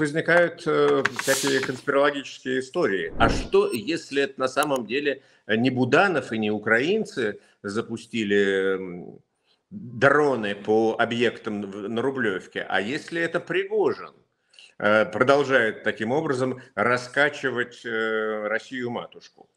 возникают э, всякие конспирологические истории. А что, если это на самом деле не Буданов и не украинцы запустили дроны по объектам на Рублевке, а если это Пригожин? Э, продолжает таким образом раскачивать э, Россию-матушку.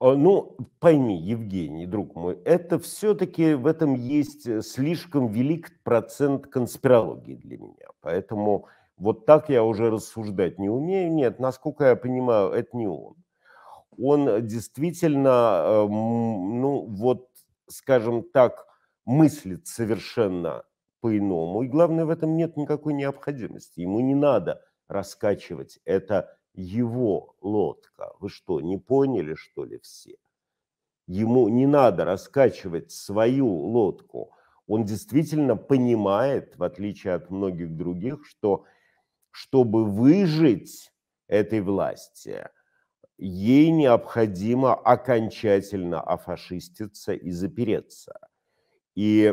Э, ну, пойми, Евгений, друг мой, это все-таки в этом есть э, слишком велик процент конспирологии для меня. Поэтому вот так я уже рассуждать не умею. Нет, насколько я понимаю, это не он. Он э, действительно, э, ну вот, скажем так, мыслит совершенно по-иному. И главное, в этом нет никакой необходимости. Ему не надо раскачивать. Это его лодка. Вы что, не поняли, что ли, все? Ему не надо раскачивать свою лодку. Он действительно понимает, в отличие от многих других, что чтобы выжить этой власти, ей необходимо окончательно офашиститься и запереться. И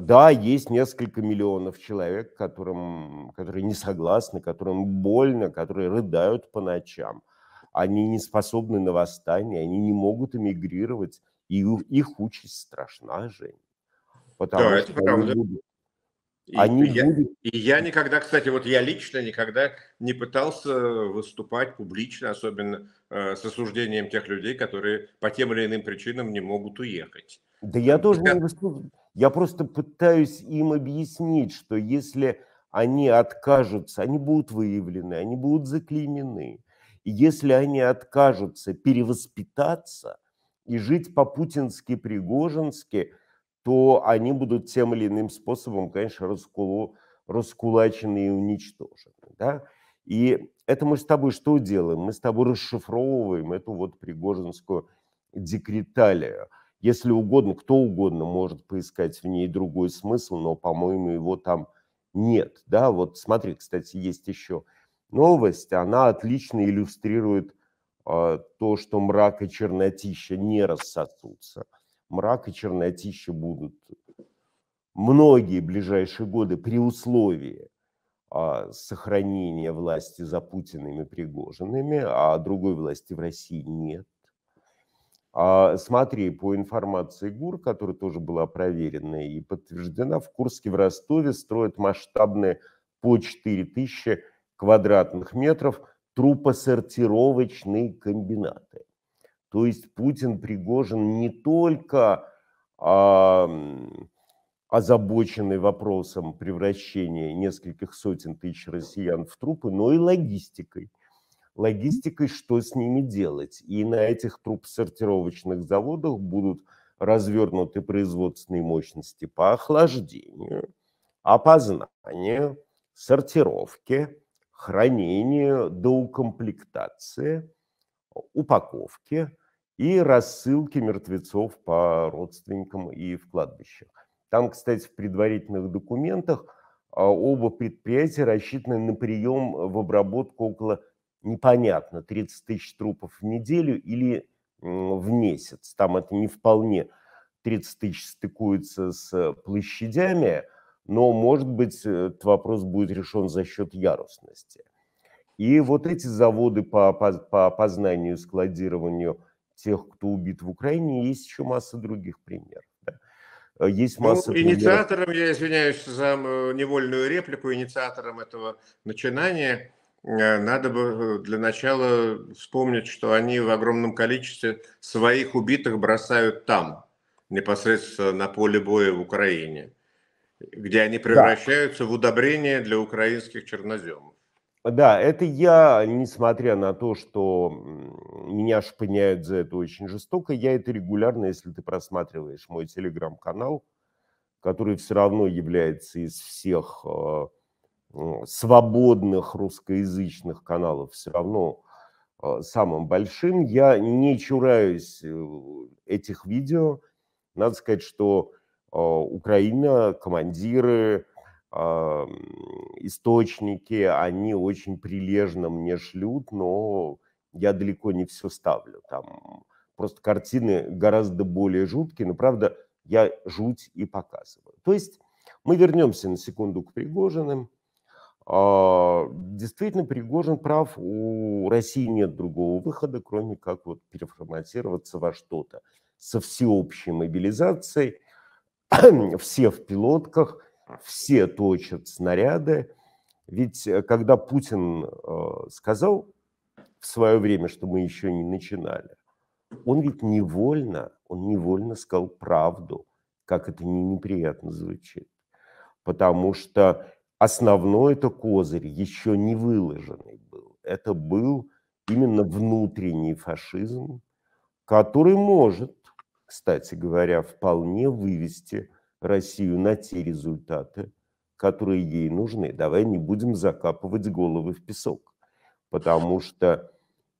да, есть несколько миллионов человек, которым, которые не согласны, которым больно, которые рыдают по ночам. Они не способны на восстание, они не могут эмигрировать, и их участь страшна, Жень. Потому да, что это правда. Будут, и, Они я, и я никогда, кстати, вот я лично никогда не пытался выступать публично, особенно э, с осуждением тех людей, которые по тем или иным причинам не могут уехать. Да я э, тоже я... не выступаю. Я просто пытаюсь им объяснить, что если они откажутся, они будут выявлены, они будут заклеймены. И если они откажутся перевоспитаться и жить по-путински-пригожински – то они будут тем или иным способом, конечно, раскулу, раскулачены и уничтожены. Да? И это мы с тобой что делаем? Мы с тобой расшифровываем эту вот пригожинскую декреталию. Если угодно, кто угодно может поискать в ней другой смысл, но, по-моему, его там нет. Да, вот смотри, кстати, есть еще новость, она отлично иллюстрирует э, то, что мрак и чернотища не рассосутся – мрак и чернотища будут многие ближайшие годы при условии а, сохранения власти за Путиным и пригожинами, а другой власти в России нет. А, смотри, по информации ГУР, которая тоже была проверена и подтверждена, в Курске, в Ростове строят масштабные по 4000 квадратных метров трупосортировочные комбинаты. То есть Путин, Пригожин не только а, озабочены вопросом превращения нескольких сотен тысяч россиян в трупы, но и логистикой. Логистикой, что с ними делать. И на этих трупосортировочных заводах будут развернуты производственные мощности по охлаждению, опознанию, сортировке, хранению, доукомплектации, упаковке – и рассылки мертвецов по родственникам и в кладбищах. Там, кстати, в предварительных документах а, оба предприятия рассчитаны на прием в обработку около, непонятно, 30 тысяч трупов в неделю или в месяц. Там это не вполне 30 тысяч стыкуется с площадями, но, может быть, э, этот вопрос будет решен за счет ярусности. И вот эти заводы по, по, по опознанию и складированию – тех, кто убит в Украине, есть еще масса других примеров. Да. Э, есть ну, масса ну, примеров. инициатором, я извиняюсь за невольную реплику, инициатором этого начинания э, надо бы э, для начала вспомнить, что они в огромном количестве своих убитых бросают там, непосредственно на поле боя в Украине, где они превращаются да. в удобрение для украинских черноземов. Да, это я, несмотря на то, что меня шпыняют за это очень жестоко, я это регулярно, если ты просматриваешь мой телеграм-канал, который все равно является из всех а, свободных русскоязычных каналов все равно а, самым большим. Я не чураюсь э, этих видео. Надо сказать, что а, Украина, командиры, а, источники, они очень прилежно мне шлют, но я далеко не все ставлю. Там просто картины гораздо более жуткие, но правда я жуть и показываю. То есть мы вернемся на секунду к Пригожиным. А, действительно, Пригожин прав, у России нет другого выхода, кроме как вот переформатироваться во что-то со всеобщей мобилизацией, все в пилотках – все точат снаряды. Ведь э, когда Путин э, сказал в свое время, что мы еще не начинали, он ведь невольно, он невольно сказал правду, как это не неприятно звучит. Потому что основной это козырь еще не выложенный был. Это был именно внутренний фашизм, который может, кстати говоря, вполне вывести Россию на те результаты, которые ей нужны. Давай не будем закапывать головы в песок, потому что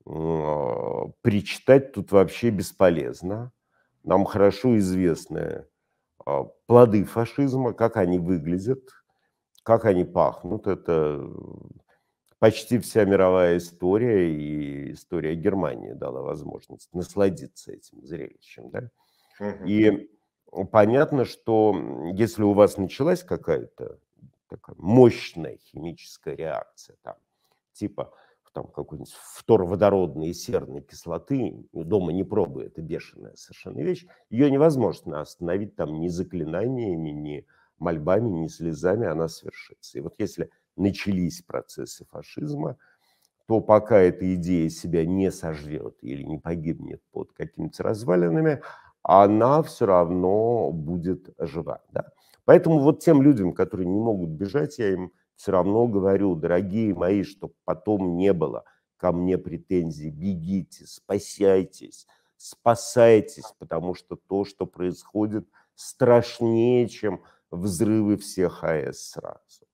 э, причитать тут вообще бесполезно. Нам хорошо известны э, плоды фашизма, как они выглядят, как они пахнут. Это э, почти вся мировая история и история Германии дала возможность насладиться этим зрелищем. Да? И понятно, что если у вас началась какая-то такая мощная химическая реакция, там, типа там, какой-нибудь фторводородной и серной кислоты, дома не пробуй, это бешеная совершенно вещь, ее невозможно остановить там ни заклинаниями, ни мольбами, ни слезами, она свершится. И вот если начались процессы фашизма, то пока эта идея себя не сожрет или не погибнет под какими-то развалинами, она все равно будет жива. Да? Поэтому вот тем людям, которые не могут бежать, я им все равно говорю, дорогие мои, чтобы потом не было ко мне претензий, бегите, спасайтесь, спасайтесь, потому что то, что происходит, страшнее, чем взрывы всех АЭС сразу.